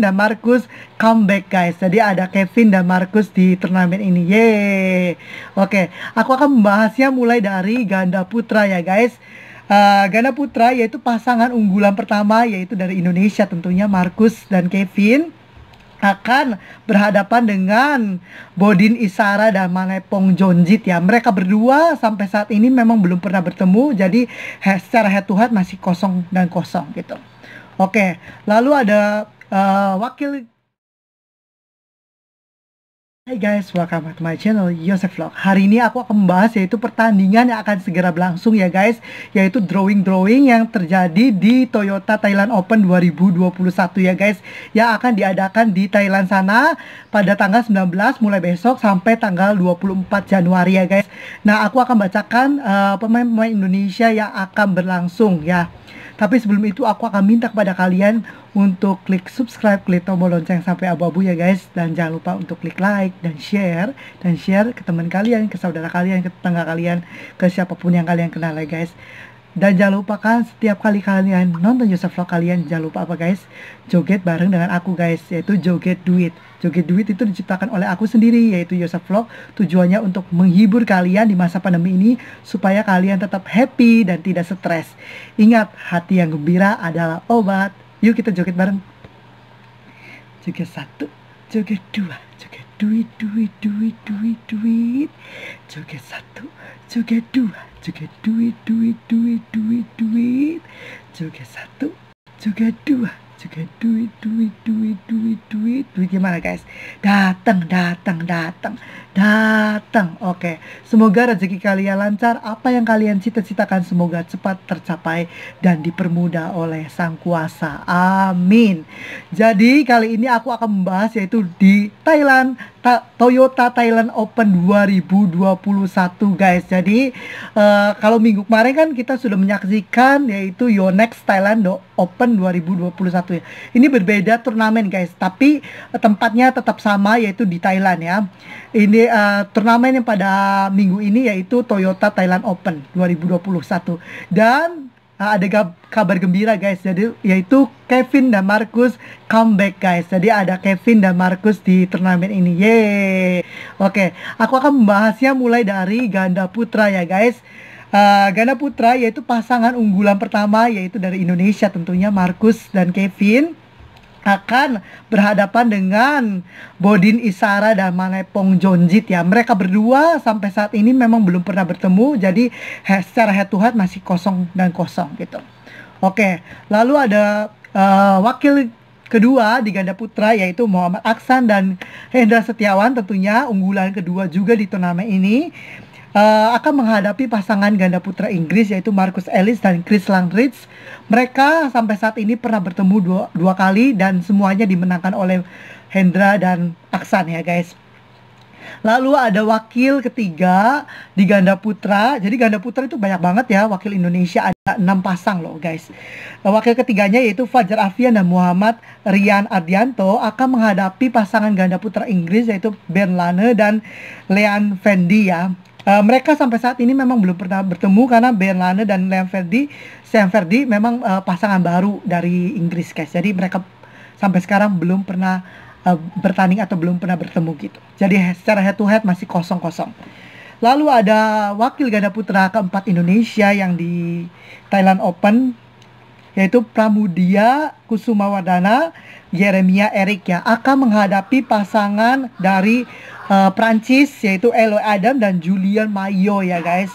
dan Marcus comeback guys. Jadi ada Kevin dan Marcus di turnamen ini. ye Oke, aku akan membahasnya mulai dari ganda putra ya guys. Uh, ganda putra yaitu pasangan unggulan pertama yaitu dari Indonesia tentunya Marcus dan Kevin akan berhadapan dengan Bodin Isara dan Manepong Jonjit ya. Mereka berdua sampai saat ini memang belum pernah bertemu jadi secara head to head masih kosong dan kosong gitu. Oke, lalu ada uh, wakil Hai guys, welcome back to my channel Yosef Vlog. Hari ini aku akan membahas yaitu pertandingan yang akan segera berlangsung ya guys, yaitu drawing-drawing yang terjadi di Toyota Thailand Open 2021 ya guys, yang akan diadakan di Thailand sana pada tanggal 19 mulai besok sampai tanggal 24 Januari ya guys. Nah, aku akan bacakan uh, pemain-pemain uh, pemain -pemain Indonesia yang akan berlangsung ya. Tapi sebelum itu aku akan minta kepada kalian untuk klik subscribe, klik tombol lonceng sampai abu-abu ya guys. Dan jangan lupa untuk klik like dan share. Dan share ke teman kalian, ke saudara kalian, ke tetangga kalian, ke siapapun yang kalian kenal ya guys. Dan jangan lupa kan setiap kali kalian nonton Yosef Vlog kalian jangan lupa apa guys? Joget bareng dengan aku guys, yaitu joget duit. Joget duit itu diciptakan oleh aku sendiri yaitu Yosef Vlog. Tujuannya untuk menghibur kalian di masa pandemi ini supaya kalian tetap happy dan tidak stres. Ingat, hati yang gembira adalah obat Yuk kita joget bareng. Joget satu, joget dua, joget duit, duit, duit, duit, duit. Joget satu, joget dua, joget duit, duit, duit, duit, duit. Joget satu, joget dua, juga duit duit duit duit duit duit gimana guys datang datang datang datang oke semoga rezeki kalian lancar apa yang kalian cita-citakan semoga cepat tercapai dan dipermudah oleh sang kuasa amin jadi kali ini aku akan membahas yaitu di Thailand Ta Toyota Thailand Open 2021 guys. Jadi uh, kalau minggu kemarin kan kita sudah menyaksikan yaitu Yonex Thailand Open 2021 ya. Ini berbeda turnamen guys, tapi eh, tempatnya tetap sama yaitu di Thailand ya. Ini uh, turnamen yang pada minggu ini yaitu Toyota Thailand Open 2021 dan Ah, ada kabar gembira guys jadi yaitu Kevin dan Markus comeback guys jadi ada Kevin dan Markus di turnamen ini yeay oke aku akan membahasnya mulai dari ganda putra ya guys uh, ganda putra yaitu pasangan unggulan pertama yaitu dari Indonesia tentunya Markus dan Kevin akan berhadapan dengan Bodin Isara dan Manepong Jonjit ya. Mereka berdua sampai saat ini memang belum pernah bertemu. Jadi secara head to head masih kosong dan kosong gitu. Oke, lalu ada uh, wakil kedua di ganda putra yaitu Muhammad Aksan dan Hendra Setiawan tentunya unggulan kedua juga di turnamen ini. Eh, akan menghadapi pasangan ganda putra Inggris yaitu Marcus Ellis dan Chris Langridge. Mereka sampai saat ini pernah bertemu dua, dua kali dan semuanya dimenangkan oleh Hendra dan Aksan ya guys. Lalu ada wakil ketiga di ganda putra. Jadi ganda putra itu banyak banget ya wakil Indonesia ada enam pasang loh guys. Eh, wakil ketiganya yaitu Fajar Afian dan Muhammad Rian Ardianto akan menghadapi pasangan ganda putra Inggris yaitu Ben Lane dan Leon Fendi ya. Uh, mereka sampai saat ini memang belum pernah bertemu karena Lane dan Sam Verdi memang uh, pasangan baru dari Inggris guys. Jadi mereka sampai sekarang belum pernah uh, bertanding atau belum pernah bertemu gitu. Jadi secara head to head masih kosong-kosong. Lalu ada wakil ganda putra keempat Indonesia yang di Thailand Open yaitu Pramudia Kusumawadana Jeremia Erik ya akan menghadapi pasangan dari uh, Prancis yaitu Eloy Adam dan Julian Mayo ya guys.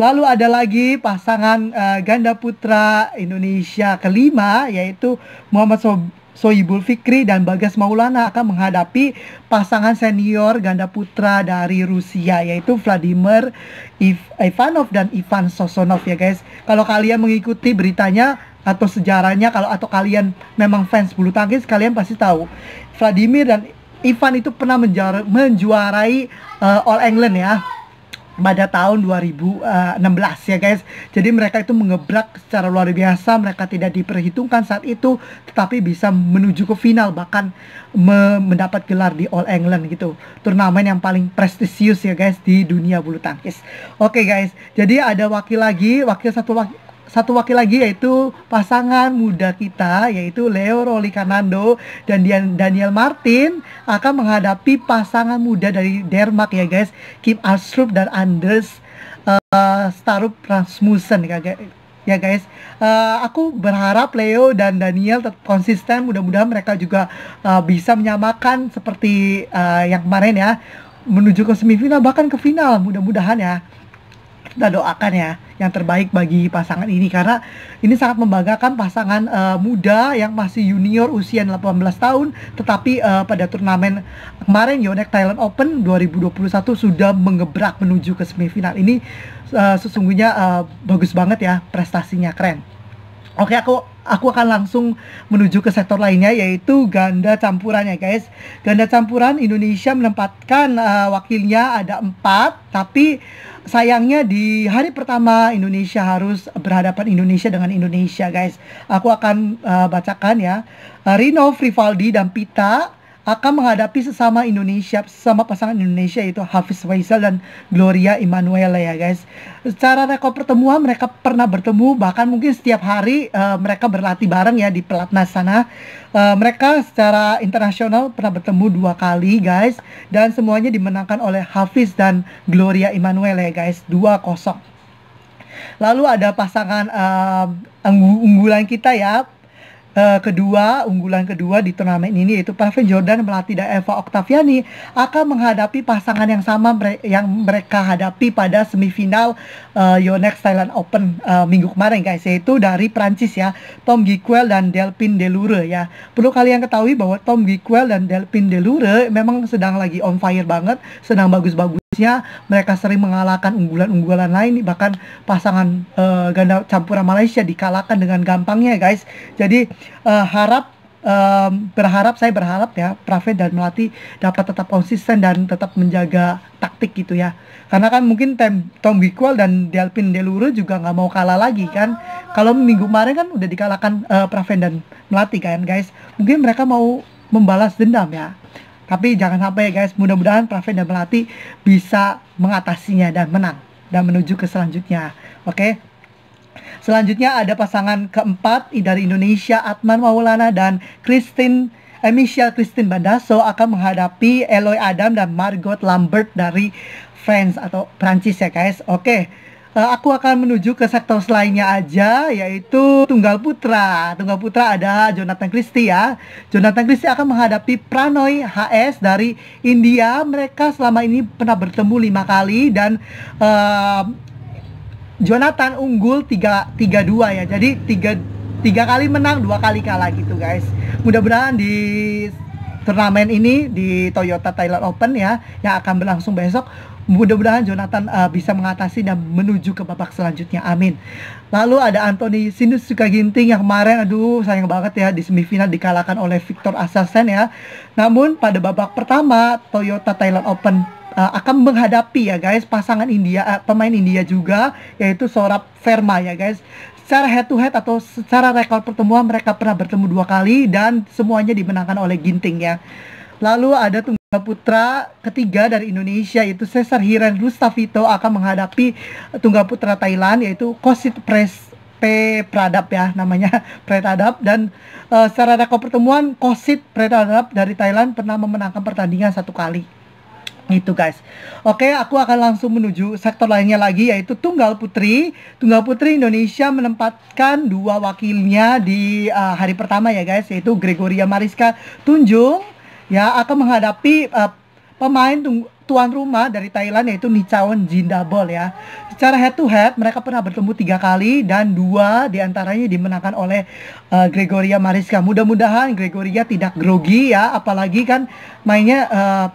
Lalu ada lagi pasangan uh, ganda putra Indonesia kelima yaitu Muhammad so Sohibul Fikri dan Bagas Maulana akan menghadapi pasangan senior ganda putra dari Rusia yaitu Vladimir Ivanov dan Ivan Sosonov ya guys. Kalau kalian mengikuti beritanya atau sejarahnya kalau atau kalian memang fans bulu tangkis kalian pasti tahu Vladimir dan Ivan itu pernah menjuarai, menjuarai uh, All England ya pada tahun 2016 eh, ya guys. Jadi mereka itu mengebrak secara luar biasa, mereka tidak diperhitungkan saat itu tetapi bisa menuju ke final bahkan me mendapat gelar di All England gitu. Turnamen yang paling prestisius ya guys di dunia bulu tangkis. Oke okay guys, jadi ada wakil lagi, wakil satu wakil satu wakil lagi yaitu pasangan muda kita yaitu Leo Roli Kanando dan Daniel Martin akan menghadapi pasangan muda dari Denmark ya guys Kim Astrup dan Anders uh, eh, Starup Rasmussen ya, ya guys uh, aku berharap Leo dan Daniel tetap konsisten mudah-mudahan mereka juga uh, bisa menyamakan seperti uh, yang kemarin ya menuju ke semifinal bahkan ke final mudah-mudahan ya kita doakan ya yang terbaik bagi pasangan ini karena ini sangat membanggakan pasangan uh, muda yang masih junior usia 18 tahun tetapi uh, pada turnamen kemarin Yonex Thailand Open 2021 sudah mengebrak menuju ke semifinal ini uh, sesungguhnya uh, bagus banget ya prestasinya keren Oke, aku aku akan langsung menuju ke sektor lainnya yaitu ganda campuran ya guys. Ganda campuran Indonesia menempatkan uh, wakilnya ada empat, tapi sayangnya di hari pertama Indonesia harus berhadapan Indonesia dengan Indonesia guys. Aku akan uh, bacakan ya. Eh, Rino Frivaldi dan Pita akan menghadapi sesama Indonesia, sesama pasangan Indonesia yaitu Hafiz Faisal dan Gloria Emanuela ya guys. Secara rekor pertemuan mereka pernah bertemu bahkan mungkin setiap hari uh, mereka berlatih bareng ya di pelatnas sana. Uh, mereka secara internasional pernah bertemu dua kali guys dan semuanya dimenangkan oleh Hafiz dan Gloria Emanuela ya guys dua kosong. Lalu ada pasangan uh, eh, unggulan kita ya Uh, kedua, unggulan kedua di turnamen ini yaitu Pavin Jordan melatih Eva Oktaviani akan menghadapi pasangan yang sama mere yang mereka hadapi pada semifinal uh, Yonex Thailand Open uh, minggu kemarin guys yaitu dari Prancis ya, Tom Giquel dan Delphine Delure ya. Perlu kalian ketahui bahwa Tom Giquel dan Delphine Delure memang sedang lagi on fire banget, sedang bagus-bagus Indonesia mereka sering mengalahkan unggulan-unggulan lain bahkan pasangan uh, ganda campuran Malaysia dikalahkan dengan gampangnya guys jadi uh, harap um, berharap saya berharap ya Praven dan Melati dapat tetap konsisten dan tetap menjaga taktik gitu ya karena kan mungkin tem Tom Bikwal dan Delpin Deluru juga nggak mau kalah lagi kan kalau minggu kemarin kan udah dikalahkan uh, Praven dan Melati kan guys mungkin mereka mau membalas dendam ya tapi jangan sampai ya guys, mudah-mudahan Praven dan Melati bisa mengatasinya dan menang dan menuju ke selanjutnya. Oke. Selanjutnya ada pasangan keempat dari Indonesia Atman Maulana dan Christine eh, Michelle Christine Bandaso akan menghadapi Eloy Adam dan Margot Lambert dari France atau Prancis ya guys. Oke. Okay. Eh, aku akan menuju ke sektor selainnya aja yaitu tunggal putra. Tunggal putra ada Jonathan Christie ya. Jonathan Christie akan menghadapi Pranoy HS dari India. Mereka selama ini pernah bertemu lima kali dan uh, Jonathan unggul 3-2 ya. Jadi 3 tiga kali menang, dua kali kalah gitu guys. Mudah-mudahan di turnamen ini di Toyota Thailand Open ya yang akan berlangsung besok mudah-mudahan Jonathan uh, bisa mengatasi dan menuju ke babak selanjutnya. Amin. Lalu ada Anthony Sinusuka Ginting yang kemarin aduh sayang banget ya di semifinal dikalahkan oleh Victor Asasen ya. Namun pada babak pertama Toyota Thailand Open uh, akan menghadapi ya guys pasangan India uh, pemain India juga yaitu Sorab Verma ya guys secara head to head atau secara rekor pertemuan mereka pernah bertemu dua kali dan semuanya dimenangkan oleh Ginting ya. Lalu ada tunggal putra ketiga dari Indonesia yaitu Cesar Hiren Rustavito akan menghadapi tunggal putra Thailand yaitu Kosit Pres P Pradap ya namanya Pradap dan uh, secara rekor pertemuan Kosit Pradap dari Thailand pernah memenangkan pertandingan satu kali. Gitu guys. Oke, aku akan langsung menuju sektor lainnya lagi yaitu Tunggal Putri. Tunggal Putri Indonesia menempatkan dua wakilnya di uh, hari pertama ya guys yaitu Gregoria Mariska Tunjung ya akan menghadapi uh, pemain tuan rumah dari Thailand yaitu Nichaon Jindabol ya. Secara head to head mereka pernah bertemu tiga kali dan dua diantaranya dimenangkan oleh uh, Gregoria Mariska. Mudah-mudahan Gregoria tidak grogi ya, apalagi kan mainnya uh,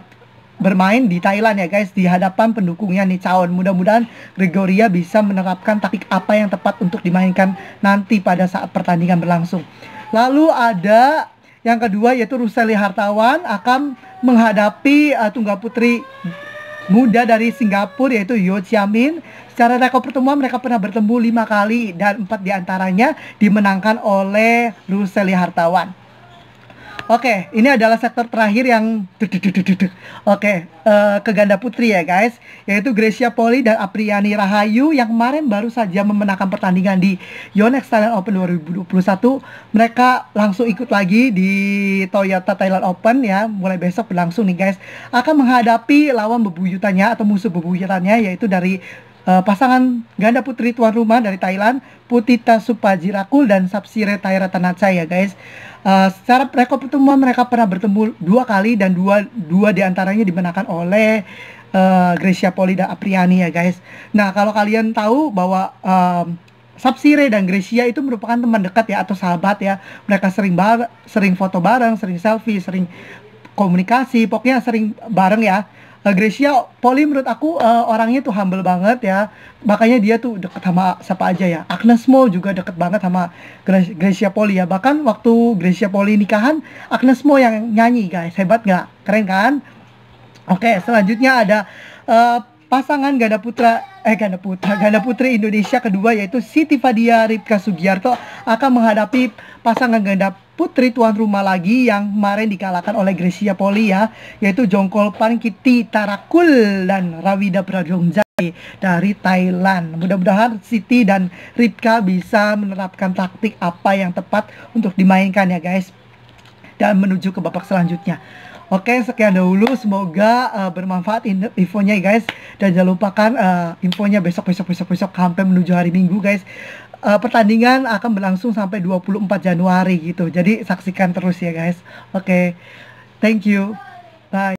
bermain di Thailand ya guys di hadapan pendukungnya nih Caon. Mudah-mudahan Gregoria bisa menerapkan taktik apa yang tepat untuk dimainkan nanti pada saat pertandingan berlangsung. Lalu ada yang kedua yaitu Ruseli Hartawan akan menghadapi uh, tunggal putri muda dari Singapura yaitu Yo Chiamin. Secara rekor pertemuan mereka pernah bertemu lima kali dan empat diantaranya dimenangkan oleh Ruseli Hartawan. Oke, ini adalah sektor terakhir yang Oke, uh, ke ganda putri ya guys, yaitu Gracia Poli dan Apriani Rahayu yang kemarin baru saja memenangkan pertandingan di Yonex Thailand Open 2021. Mereka langsung ikut lagi di Toyota Thailand Open ya, mulai besok berlangsung nih guys. Akan menghadapi lawan bebuyutannya atau musuh bebuyutannya yaitu dari uh, pasangan ganda putri tuan rumah dari Thailand Putita Supajirakul dan Sapsire Taira Tanaca ya guys. Uh, secara rekor pertemuan mereka pernah bertemu dua kali dan dua dua diantaranya dimenangkan oleh uh, eh, Gracia Poli dan Apriani ya guys. Nah kalau kalian tahu bahwa um, Sapsire dan Gracia itu merupakan teman dekat ya atau sahabat ya. Mereka sering bar sering foto bareng, sering selfie, sering komunikasi, pokoknya sering bareng ya uh, Gracia Poli menurut aku uh, orangnya tuh humble banget ya makanya dia tuh deket sama siapa aja ya Agnes Mo juga deket banget sama Gracia Poli ya bahkan waktu Gracia Poli nikahan Agnes Mo yang nyanyi guys hebat nggak keren kan oke okay, selanjutnya ada uh, pasangan ganda putra eh ganda putra ganda putri Indonesia kedua yaitu Siti Fadia Ripka Sugiarto akan menghadapi pasangan ganda putri tuan rumah lagi yang kemarin dikalahkan oleh Gracia Poli ya yaitu Jongkol Pan Kiti Tarakul dan Rawida Pradongja dari Thailand. Mudah-mudahan Siti dan Ripka bisa menerapkan taktik apa yang tepat untuk dimainkan ya guys dan menuju ke babak selanjutnya. Oke, sekian dahulu. Semoga uh, bermanfaat infonya ya guys. Dan jangan lupakan uh, infonya besok besok besok besok sampai menuju hari Minggu guys. Uh, pertandingan akan berlangsung sampai 24 Januari gitu. Jadi saksikan terus ya guys. Oke. Thank you. Bye.